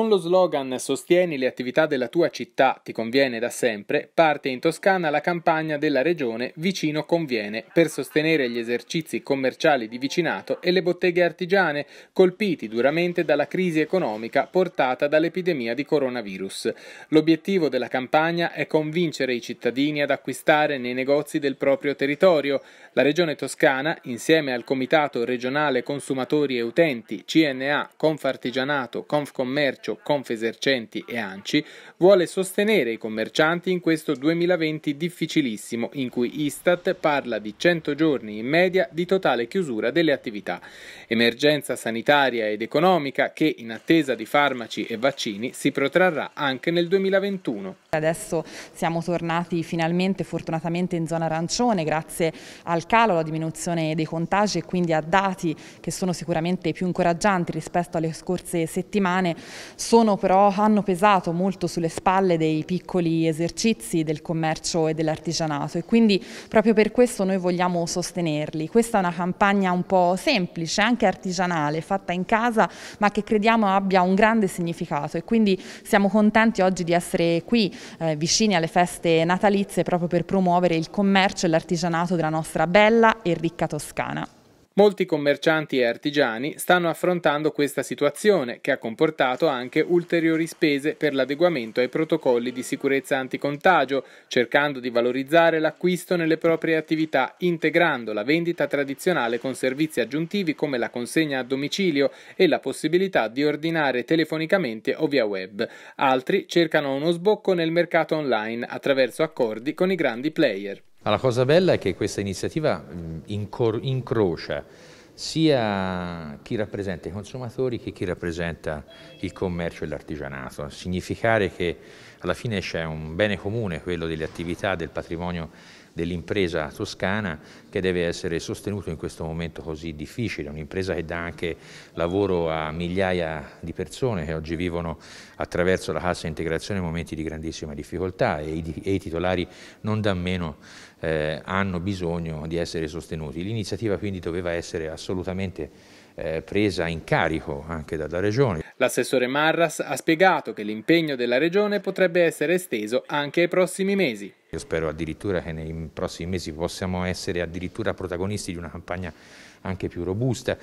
Con lo slogan Sostieni le attività della tua città, ti conviene da sempre, parte in Toscana la campagna della regione Vicino Conviene per sostenere gli esercizi commerciali di vicinato e le botteghe artigiane colpiti duramente dalla crisi economica portata dall'epidemia di coronavirus. L'obiettivo della campagna è convincere i cittadini ad acquistare nei negozi del proprio territorio. La regione toscana, insieme al Comitato regionale Consumatori e Utenti, CNA, Confartigianato, Confcommercio, commercio Confesercenti e Anci, vuole sostenere i commercianti in questo 2020 difficilissimo in cui Istat parla di 100 giorni in media di totale chiusura delle attività. Emergenza sanitaria ed economica che in attesa di farmaci e vaccini si protrarrà anche nel 2021. Adesso siamo tornati finalmente fortunatamente in zona arancione grazie al calo, alla diminuzione dei contagi e quindi a dati che sono sicuramente più incoraggianti rispetto alle scorse settimane sono però, hanno pesato molto sulle spalle dei piccoli esercizi del commercio e dell'artigianato e quindi proprio per questo noi vogliamo sostenerli. Questa è una campagna un po' semplice, anche artigianale, fatta in casa ma che crediamo abbia un grande significato e quindi siamo contenti oggi di essere qui eh, vicini alle feste natalizie proprio per promuovere il commercio e l'artigianato della nostra bella e ricca Toscana. Molti commercianti e artigiani stanno affrontando questa situazione che ha comportato anche ulteriori spese per l'adeguamento ai protocolli di sicurezza anticontagio, cercando di valorizzare l'acquisto nelle proprie attività integrando la vendita tradizionale con servizi aggiuntivi come la consegna a domicilio e la possibilità di ordinare telefonicamente o via web. Altri cercano uno sbocco nel mercato online attraverso accordi con i grandi player. Ma la cosa bella è che questa iniziativa incrocia sia chi rappresenta i consumatori che chi rappresenta il commercio e l'artigianato. Significare che alla fine c'è un bene comune, quello delle attività, del patrimonio dell'impresa toscana che deve essere sostenuto in questo momento così difficile, un'impresa che dà anche lavoro a migliaia di persone che oggi vivono attraverso la cassa integrazione momenti di grandissima difficoltà e i, e i titolari non da meno eh, hanno bisogno di essere sostenuti. L'iniziativa quindi doveva essere assolutamente eh, presa in carico anche dalla Regione. L'assessore Marras ha spiegato che l'impegno della Regione potrebbe essere esteso anche ai prossimi mesi. Io spero addirittura che nei prossimi mesi possiamo essere addirittura protagonisti di una campagna anche più robusta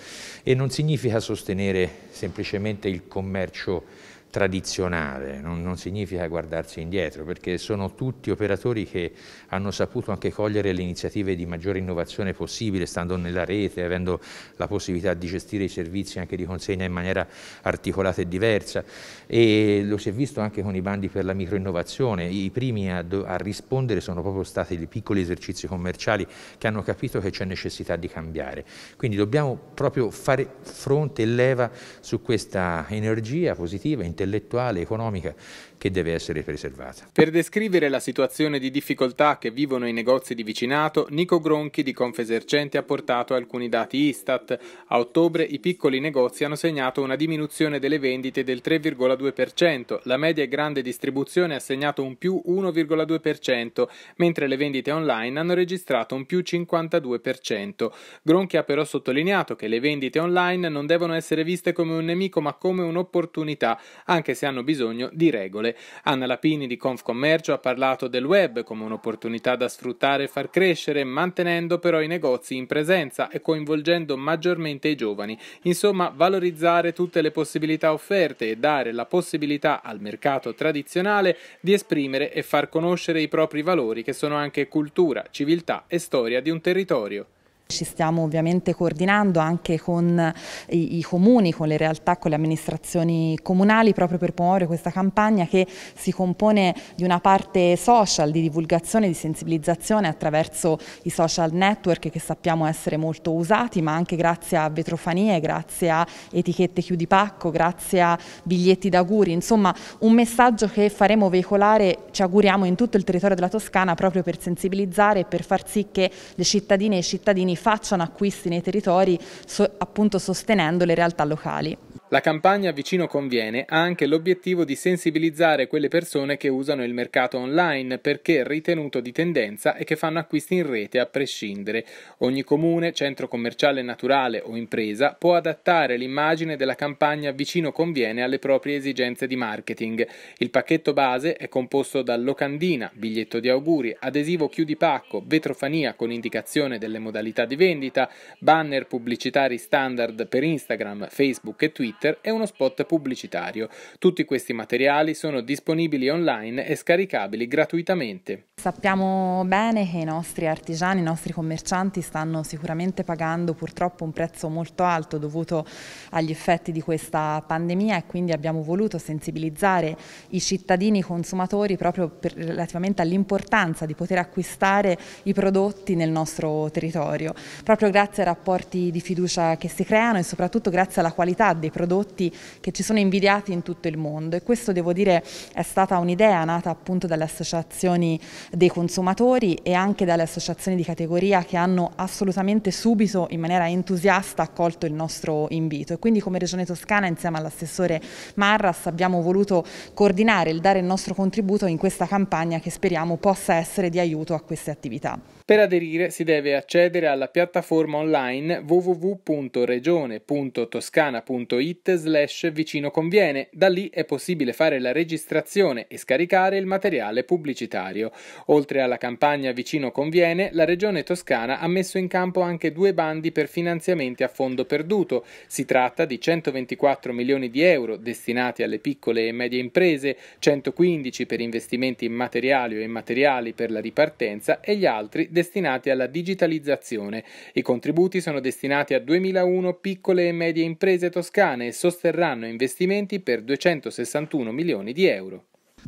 e non significa sostenere semplicemente il commercio tradizionale, non, non, significa guardarsi indietro, perché sono tutti operatori che hanno saputo anche cogliere le iniziative di maggiore innovazione possibile, stando nella rete, avendo la possibilità di gestire i servizi anche di consegna in maniera articolata e diversa. E lo si è visto anche con i bandi per la microinnovazione, i primi a, a rispondere sono proprio stati i piccoli esercizi commerciali che hanno capito che c'è necessità di cambiare. Quindi dobbiamo proprio fare fronte e leva su questa energia positiva, intellettuale, economica che deve essere preservata. Per descrivere la situazione di difficoltà che vivono i negozi di vicinato, Nico Gronchi di Confesercenti ha portato alcuni dati Istat. A ottobre i piccoli negozi hanno segnato una diminuzione delle vendite del 3,2%, la media e grande distribuzione ha segnato un più 1,2%, mentre le vendite online hanno registrato un più 52%. Gronchi ha però sottolineato che le vendite online non devono essere viste come un nemico ma come un'opportunità, anche se hanno bisogno di regole digitale. Anna Lapini di Confcommercio ha parlato del web come un'opportunità da sfruttare e far crescere, mantenendo però i negozi in presenza e coinvolgendo maggiormente i giovani. Insomma, valorizzare tutte le possibilità offerte e dare la possibilità al mercato tradizionale di esprimere e far conoscere i propri valori che sono anche cultura, civiltà e storia di un territorio. Ci stiamo ovviamente coordinando anche con i, i, comuni, con le realtà, con le amministrazioni comunali proprio per promuovere questa campagna che si compone di una parte social, di divulgazione, di sensibilizzazione attraverso i social network che sappiamo essere molto usati ma anche grazie a vetrofanie, grazie a etichette chiudipacco, grazie a biglietti d'auguri, insomma un messaggio che faremo veicolare, ci auguriamo, in tutto il territorio della Toscana proprio per sensibilizzare e per far sì che le cittadine e i cittadini facciano acquisti nei territori so, appunto sostenendo le realtà locali. La campagna Vicino Conviene ha anche l'obiettivo di sensibilizzare quelle persone che usano il mercato online perché ritenuto di tendenza e che fanno acquisti in rete a prescindere. Ogni comune, centro commerciale naturale o impresa può adattare l'immagine della campagna Vicino Conviene alle proprie esigenze di marketing. Il pacchetto base è composto da locandina, biglietto di auguri, adesivo chiudi pacco, vetrofania con indicazione delle modalità di vendita, banner pubblicitari standard per Instagram, Facebook e Twitter Twitter e uno spot pubblicitario. Tutti questi materiali sono disponibili online e scaricabili gratuitamente. Sappiamo bene che i nostri artigiani, i nostri commercianti stanno sicuramente pagando purtroppo un prezzo molto alto dovuto agli effetti di questa pandemia e quindi abbiamo voluto sensibilizzare i cittadini i consumatori proprio per, relativamente all'importanza di poter acquistare i prodotti nel nostro territorio, proprio grazie ai rapporti di fiducia che si creano e soprattutto grazie alla qualità dei prodotti prodotti che ci sono invidiati in tutto il mondo e questo devo dire è stata un'idea nata appunto dalle associazioni dei consumatori e anche dalle associazioni di categoria che hanno assolutamente subito in maniera entusiasta accolto il nostro invito e quindi come Regione Toscana insieme all'assessore Marras abbiamo voluto coordinare il dare il nostro contributo in questa campagna che speriamo possa essere di aiuto a queste attività. Per aderire si deve accedere alla piattaforma online www.regione.toscana.it bit slash vicino conviene, da lì è possibile fare la registrazione e scaricare il materiale pubblicitario. Oltre alla campagna vicino conviene, la Regione Toscana ha messo in campo anche due bandi per finanziamenti a fondo perduto. Si tratta di 124 milioni di euro destinati alle piccole e medie imprese, 115 per investimenti in materiali o immateriali per la ripartenza e gli altri destinati alla digitalizzazione. I contributi sono destinati a 2001 piccole e medie imprese toscane italiane sosterranno investimenti per 261 milioni di euro.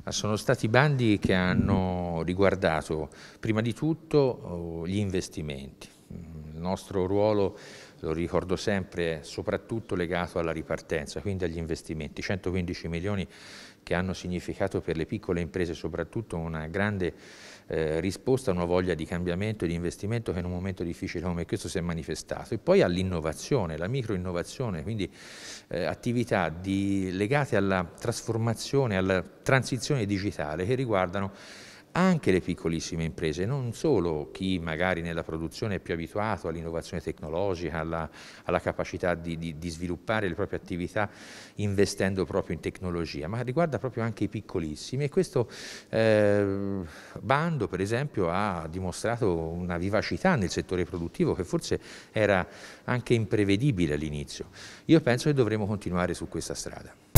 Sono stati bandi che hanno riguardato prima di tutto oh, gli investimenti. Mm, il nostro ruolo, lo ricordo sempre, è soprattutto legato alla ripartenza, quindi agli investimenti. 115 milioni che hanno significato per le piccole imprese soprattutto una grande eh, risposta a una voglia di cambiamento e di investimento che in un momento difficile come questo si è manifestato. E poi all'innovazione, la microinnovazione, quindi eh, attività di, legate alla trasformazione, alla transizione digitale che riguardano anche le piccolissime imprese, non solo chi magari nella produzione è più abituato all'innovazione tecnologica, alla, alla capacità di, di, di, sviluppare le proprie attività investendo proprio in tecnologia, ma riguarda proprio anche i piccolissimi e questo eh, bando per esempio ha dimostrato una vivacità nel settore produttivo che forse era anche imprevedibile all'inizio. Io penso che dovremo continuare su questa strada.